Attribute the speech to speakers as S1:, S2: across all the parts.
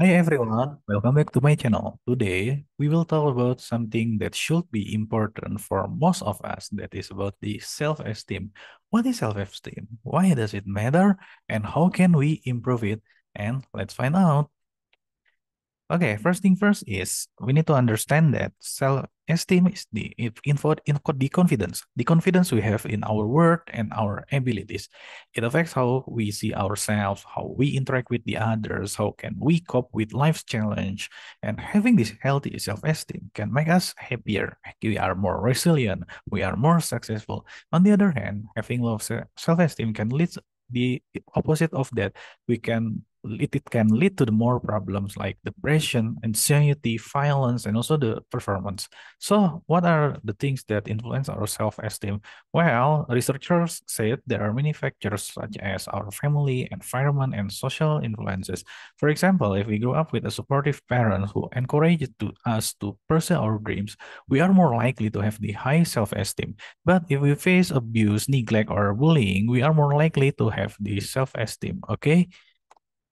S1: Hi everyone, welcome back to my channel. Today, we will talk about something that should be important for most of us, that is about the self-esteem. What is self-esteem? Why does it matter? And how can we improve it? And let's find out. Okay, first thing first is we need to understand that self-esteem is the info, info, the confidence, the confidence we have in our worth and our abilities. It affects how we see ourselves, how we interact with the others, how can we cope with life's challenge. And having this healthy self-esteem can make us happier. We are more resilient. We are more successful. On the other hand, having low self-esteem can lead the opposite of that. We can it, it can lead to the more problems like depression, anxiety, violence, and also the performance. So, what are the things that influence our self-esteem? Well, researchers said there are many factors such as our family, environment, and social influences. For example, if we grow up with a supportive parent who encouraged to us to pursue our dreams, we are more likely to have the high self-esteem. But if we face abuse, neglect, or bullying, we are more likely to have the self-esteem. Okay.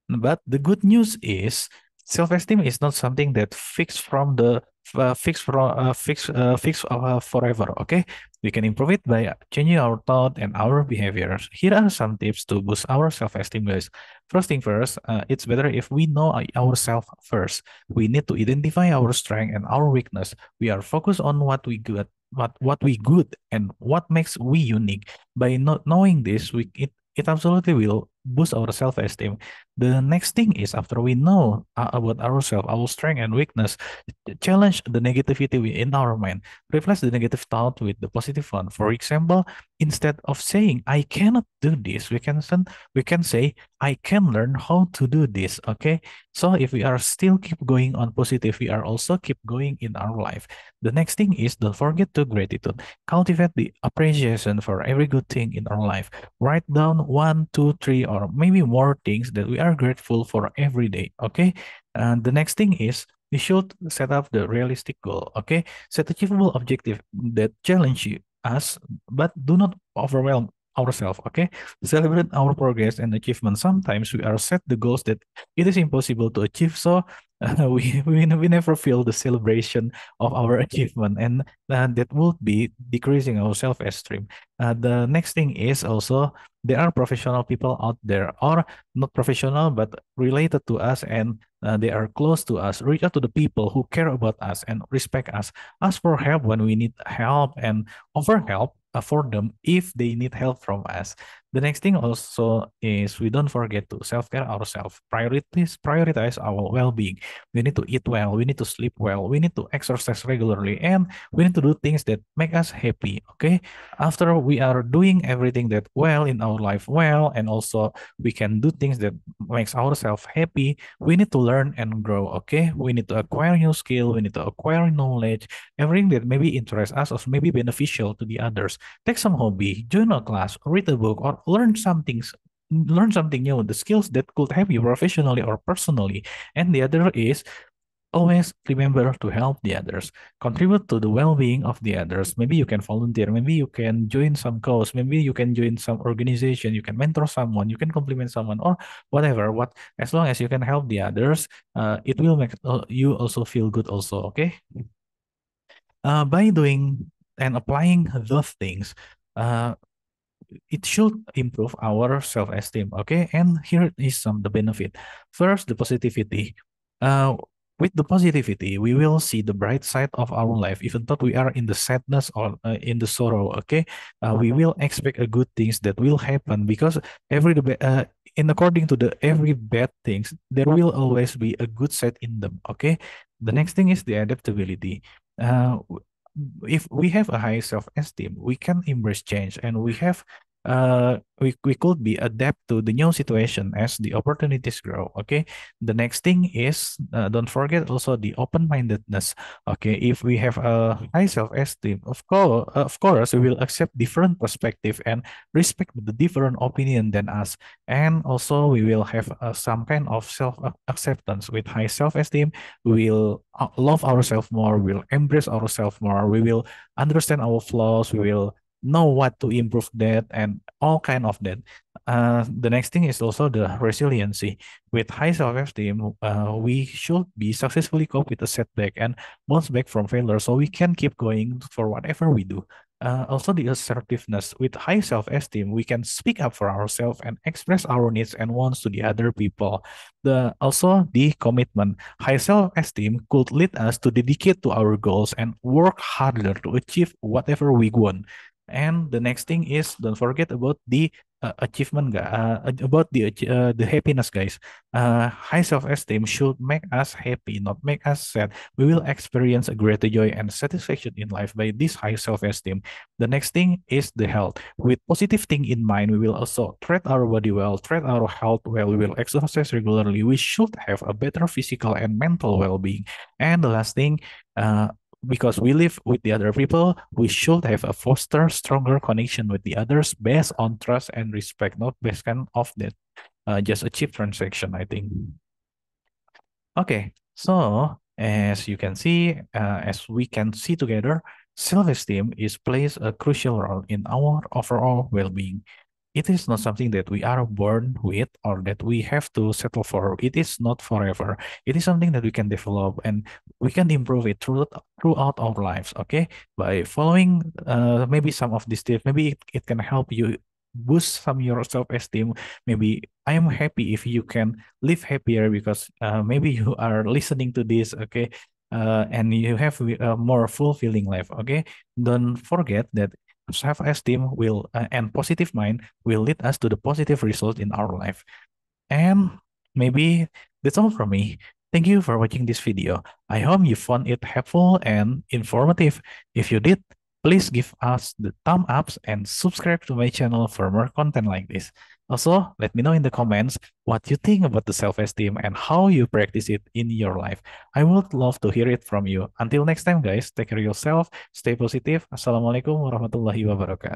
S1: But the good news is self-esteem is not something that fixed from the uh, fixed from uh, fixed uh, fixed uh, forever. Okay, we can improve it by changing our thought and our behaviors. Here are some tips to boost our self-esteem, guys. First thing first, uh, it's better if we know ourselves first. We need to identify our strength and our weakness. We are focused on what we good, what what we good, and what makes we unique. By not knowing this, we it it absolutely will boost our self-esteem. The next thing is after we know uh, about ourselves, our strength and weakness, challenge the negativity in our mind. Replace the negative thought with the positive one. For example, instead of saying I cannot do this, we can we can say I can learn how to do this. Okay, so if we are still keep going on positive, we are also keep going in our life. The next thing is don't forget to gratitude. Cultivate the appreciation for every good thing in our life. Write down one, two, three, or or maybe more things that we are grateful for every day okay and the next thing is you should set up the realistic goal okay set achievable objective that challenge you us but do not overwhelm ourselves okay celebrate our progress and achievement sometimes we are set the goals that it is impossible to achieve so uh, we, we we never feel the celebration of our achievement and uh, that would be decreasing our self-esteem uh, the next thing is also there are professional people out there or not professional but related to us and uh, they are close to us reach out to the people who care about us and respect us ask for help when we need help and offer help for them if they need help from us. The next thing also is we don't forget to self-care ourselves. Prioritize prioritize our well-being. We need to eat well, we need to sleep well, we need to exercise regularly, and we need to do things that make us happy. Okay. After we are doing everything that well in our life well, and also we can do things that makes ourselves happy, we need to learn and grow. Okay. We need to acquire new skill, we need to acquire knowledge, everything that maybe interests us or maybe beneficial to the others. Take some hobby, join a class, read a book, or learn some things learn something new, the skills that could help you professionally or personally. And the other is always remember to help the others contribute to the well-being of the others maybe you can volunteer maybe you can join some cause maybe you can join some organization you can mentor someone you can compliment someone or whatever what as long as you can help the others uh, it will make uh, you also feel good also okay uh, by doing and applying those things uh, it should improve our self-esteem okay and here is some the benefit first the positivity uh, with the positivity we will see the bright side of our life even though we are in the sadness or uh, in the sorrow okay uh, we uh-huh. will expect a good things that will happen because every uh, in according to the every bad things there will always be a good side in them okay the next thing is the adaptability uh, if we have a high self-esteem we can embrace change and we have uh, we, we could be adapt to the new situation as the opportunities grow okay the next thing is uh, don't forget also the open-mindedness okay if we have a high self-esteem of course of course we will accept different perspective and respect the different opinion than us and also we will have uh, some kind of self-acceptance with high self-esteem we will uh, love ourselves more we'll embrace ourselves more we will understand our flaws we will know what to improve that and all kind of that uh, the next thing is also the resiliency with high self-esteem uh, we should be successfully cope with a setback and bounce back from failure so we can keep going for whatever we do uh, also the assertiveness with high self-esteem we can speak up for ourselves and express our needs and wants to the other people the also the commitment high self-esteem could lead us to dedicate to our goals and work harder to achieve whatever we want and the next thing is don't forget about the uh, achievement guys uh, about the uh, the happiness guys uh, high self-esteem should make us happy not make us sad we will experience a greater joy and satisfaction in life by this high self-esteem the next thing is the health with positive thing in mind we will also treat our body well treat our health well we will exercise regularly we should have a better physical and mental well-being and the last thing uh, because we live with the other people, we should have a foster stronger connection with the others based on trust and respect, not based on of that uh, just a cheap transaction, I think. Okay, so as you can see, uh, as we can see together, self-esteem is plays a crucial role in our overall well-being. It is not something that we are born with or that we have to settle for. It is not forever. It is something that we can develop and we can improve it through, throughout our lives. Okay, by following uh, maybe some of these tips, maybe it, it can help you boost some your self-esteem maybe i am happy if you can live happier because uh, maybe you are listening to this okay uh, and you have a uh, more fulfilling life okay don't forget that self-esteem will uh, and positive mind will lead us to the positive result in our life. And maybe that's all from me. Thank you for watching this video. I hope you found it helpful and informative. If you did, Please give us the thumbs up and subscribe to my channel for more content like this. Also, let me know in the comments what you think about the self-esteem and how you practice it in your life. I would love to hear it from you. Until next time guys, take care of yourself, stay positive. Assalamualaikum warahmatullahi wabarakatuh.